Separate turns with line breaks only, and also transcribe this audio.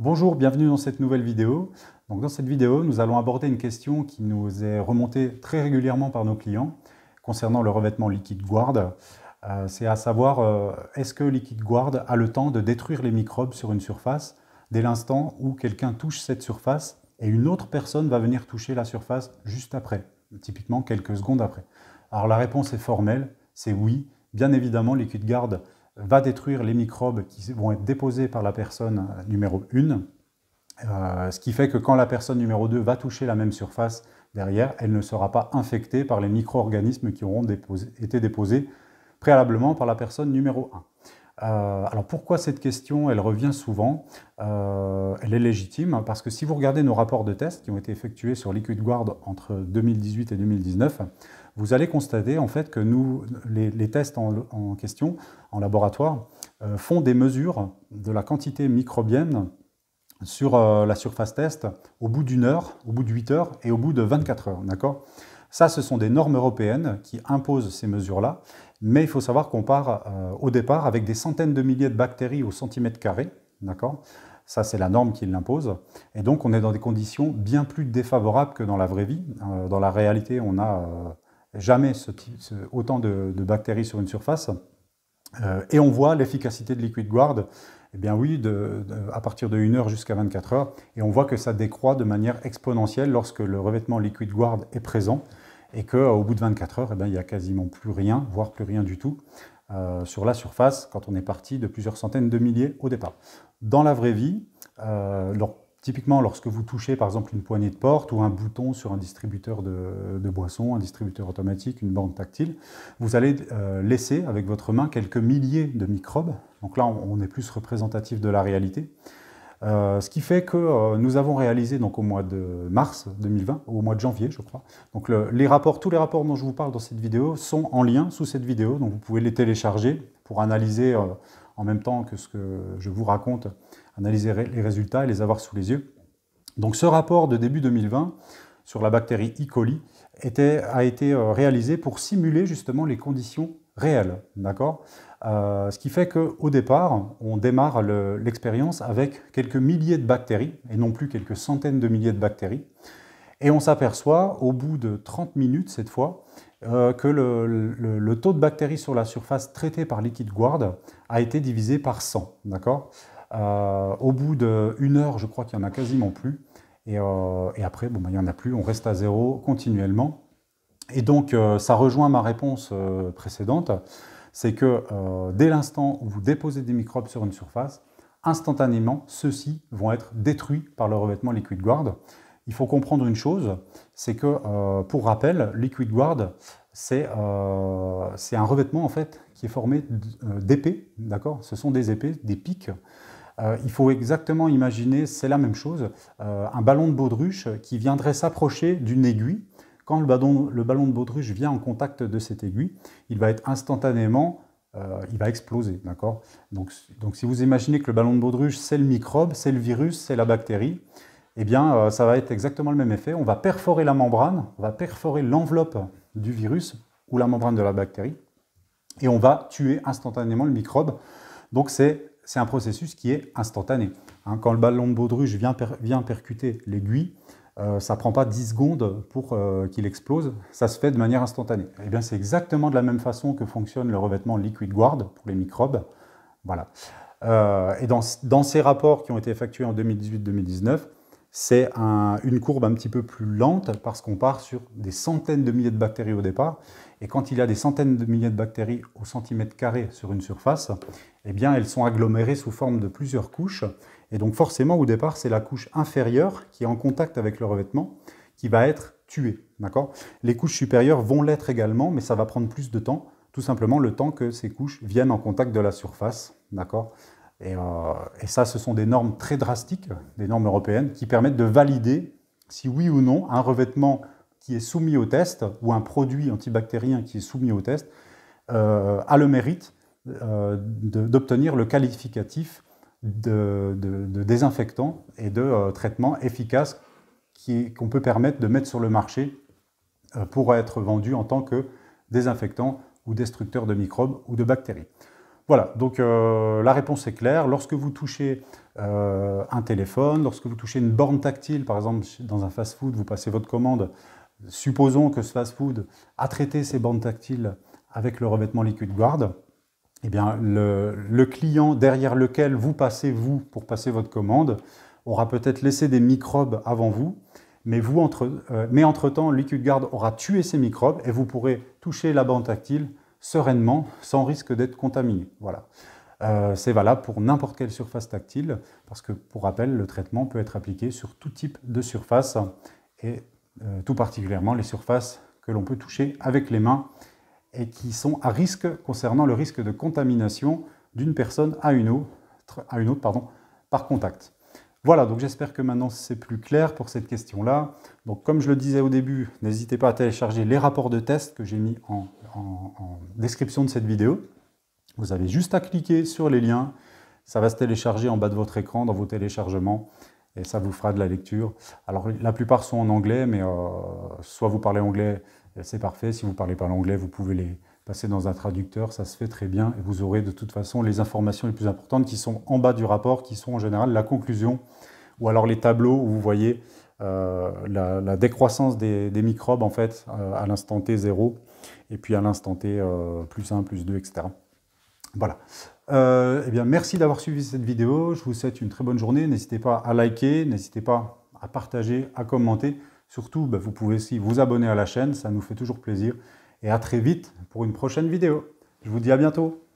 Bonjour, bienvenue dans cette nouvelle vidéo. Donc dans cette vidéo, nous allons aborder une question qui nous est remontée très régulièrement par nos clients concernant le revêtement liquide guard. Euh, c'est à savoir, euh, est-ce que liquide guard a le temps de détruire les microbes sur une surface dès l'instant où quelqu'un touche cette surface et une autre personne va venir toucher la surface juste après, typiquement quelques secondes après Alors la réponse est formelle, c'est oui. Bien évidemment, liquide guard va détruire les microbes qui vont être déposés par la personne numéro 1, euh, ce qui fait que quand la personne numéro 2 va toucher la même surface derrière, elle ne sera pas infectée par les micro-organismes qui auront été déposés préalablement par la personne numéro 1. Euh, alors pourquoi cette question Elle revient souvent. Euh, elle est légitime hein, parce que si vous regardez nos rapports de tests qui ont été effectués sur Liquid Guard entre 2018 et 2019, vous allez constater en fait que nous, les, tests en, question, en laboratoire, euh, font des mesures de la quantité microbienne sur la surface test au bout d'une heure, au bout de 8 heures et au bout de 24 heures. D'accord ça, ce sont des normes européennes qui imposent ces mesures-là, mais il faut savoir qu'on part euh, au départ avec des centaines de milliers de bactéries au centimètre carré, d'accord ça, c'est la norme qui l'impose. Et donc, on est dans des conditions bien plus défavorables que dans la vraie vie. Euh, dans la réalité, on n'a euh, jamais autant de, bactéries sur une surface. et on voit l'efficacité de Liquid Guard, eh bien oui, à partir de 1 heure jusqu'à 24 heures. Et on voit que ça décroît de manière exponentielle lorsque le revêtement Liquid Guard est présent et qu'au euh, bout de 24 heures, eh ben, il n'y a quasiment plus rien, voire plus rien du tout, euh, sur la surface quand on est parti de plusieurs centaines de milliers au départ. Dans la vraie vie, euh, typiquement lorsque vous touchez par exemple une poignée de porte ou un bouton sur un distributeur de, boissons, un distributeur automatique, une bande tactile, vous allez laisser avec votre main quelques milliers de microbes. Donc là, on est plus représentatif de la réalité. Euh, ce qui fait que euh, nous avons réalisé donc au mois de mars 2020, au mois de janvier, je crois. Donc les rapports, tous les rapports dont je vous parle dans cette vidéo sont en lien sous cette vidéo, donc vous pouvez les télécharger pour analyser euh, en même temps que ce que je vous raconte, analyser les résultats et les avoir sous les yeux. Donc ce rapport de début 2020 sur la bactérie E. coli a été réalisé pour simuler justement les conditions réel. D'accord euh, Ce qui fait qu'au départ, on démarre l'expérience avec quelques milliers de bactéries, et non plus quelques centaines de milliers de bactéries. Et on s'aperçoit, au bout de 30 minutes cette fois, euh, que le, taux de bactéries sur la surface traitée par Liquid guard a été divisé par 100. D'accord euh, Au bout d'une heure, je crois qu'il n'y en a quasiment plus. Et, après, bon, ben, il n'y en a plus, on reste à zéro continuellement. Et donc, euh, ça rejoint ma réponse euh, précédente, c'est que euh, dès l'instant où vous déposez des microbes sur une surface, instantanément, ceux-ci vont être détruits par le revêtement Liquid Guard. Il faut comprendre une chose, c'est que, pour rappel, Liquid Guard, c'est un revêtement en fait qui est formé d'épées, d'accord Ce sont des épées, des pics. il faut exactement imaginer, c'est la même chose, un ballon de baudruche qui viendrait s'approcher d'une aiguille quand le ballon, de baudruche vient en contact de cette aiguille, il va être instantanément, euh, il va exploser, d'accord donc, donc, si vous imaginez que le ballon de baudruche, c'est le microbe, c'est le virus, c'est la bactérie, eh bien, euh, ça va être exactement le même effet. On va perforer la membrane, on va perforer l'enveloppe du virus ou la membrane de la bactérie, et on va tuer instantanément le microbe. Donc, c'est un processus qui est instantané. Hein. quand le ballon de baudruche vient, vient percuter l'aiguille, euh, ça ne prend pas 10 secondes pour euh, qu'il explose, ça se fait de manière instantanée. Eh bien, c'est exactement de la même façon que fonctionne le revêtement Liquid Guard pour les microbes. Voilà. Euh, et dans, ces rapports qui ont été effectués en 2018-2019, c'est une courbe un petit peu plus lente parce qu'on part sur des centaines de milliers de bactéries au départ. Et quand il y a des centaines de milliers de bactéries au centimètre carré sur une surface, eh bien elles sont agglomérées sous forme de plusieurs couches. Et donc forcément au départ c'est la couche inférieure qui est en contact avec le revêtement qui va être tuée. D'accord Les couches supérieures vont l'être également, mais ça va prendre plus de temps, tout simplement le temps que ces couches viennent en contact de la surface. D'accord euh, et, ça, ce sont des normes très drastiques, des normes européennes, qui permettent de valider si oui ou non un revêtement qui est soumis au test ou un produit antibactérien qui est soumis au test euh, a le mérite euh, d'obtenir le qualificatif de, désinfectant et de traitement efficace qu'on peut permettre de mettre sur le marché pour être vendu en tant que désinfectant ou destructeur de microbes ou de bactéries. Voilà, donc euh, la réponse est claire. Lorsque vous touchez euh, un téléphone, lorsque vous touchez une borne tactile, par exemple dans un fast-food, vous passez votre commande, supposons que ce fast-food a traité ces bornes tactiles avec le revêtement liquide guard, eh bien le, client derrière lequel vous passez, vous, pour passer votre commande, aura peut-être laissé des microbes avant vous, mais, entre, euh, mais entre-temps, Liquid Guard aura tué ces microbes et vous pourrez toucher la borne tactile sereinement sans risque d'être contaminé. Voilà. Euh, c'est valable pour n'importe quelle surface tactile, parce que pour rappel, le traitement peut être appliqué sur tout type de surface, et euh, tout particulièrement les surfaces que l'on peut toucher avec les mains et qui sont à risque concernant le risque de contamination d'une personne à une autre, à une autre pardon, par contact. Voilà, donc j'espère que maintenant c'est plus clair pour cette question-là. Donc comme je le disais au début, n'hésitez pas à télécharger les rapports de test que j'ai mis en, description de cette vidéo. Vous avez juste à cliquer sur les liens, ça va se télécharger en bas de votre écran dans vos téléchargements et ça vous fera de la lecture. Alors la plupart sont en anglais, mais euh, soit vous parlez anglais, c'est parfait. Si vous ne parlez pas l'anglais, vous pouvez les, Passer dans un traducteur, ça se fait très bien et vous aurez de toute façon les informations les plus importantes qui sont en bas du rapport, qui sont en général la conclusion ou alors les tableaux où vous voyez euh, la, décroissance des, microbes en fait euh, à l'instant t 0 et puis à l'instant t euh, plus 1, plus 2, etc. Voilà. Eh bien, merci d'avoir suivi cette vidéo. Je vous souhaite une très bonne journée. N'hésitez pas à liker, n'hésitez pas à partager, à commenter. Surtout, bah, vous pouvez aussi vous abonner à la chaîne. Ça nous fait toujours plaisir et à très vite pour une prochaine vidéo. Je vous dis à bientôt.